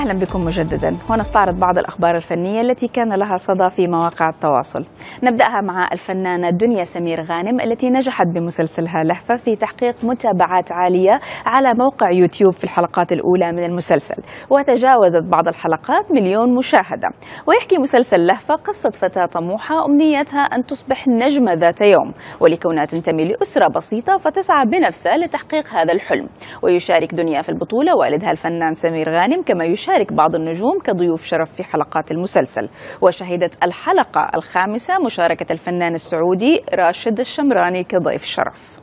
أهلا بكم مجددا ونستعرض بعض الأخبار الفنية التي كان لها صدى في مواقع التواصل نبدأها مع الفنانة دنيا سمير غانم التي نجحت بمسلسلها لهفة في تحقيق متابعات عالية على موقع يوتيوب في الحلقات الأولى من المسلسل وتجاوزت بعض الحلقات مليون مشاهدة ويحكي مسلسل لهفة قصة فتاة طموحة أمنيتها أن تصبح نجمة ذات يوم ولكونها تنتمي لأسرة بسيطة فتسعى بنفسها لتحقيق هذا الحلم ويشارك دنيا في البطولة والدها الفنان سمير غانم كما يشارك تشارك بعض النجوم كضيوف شرف في حلقات المسلسل وشهدت الحلقة الخامسة مشاركة الفنان السعودي راشد الشمراني كضيف شرف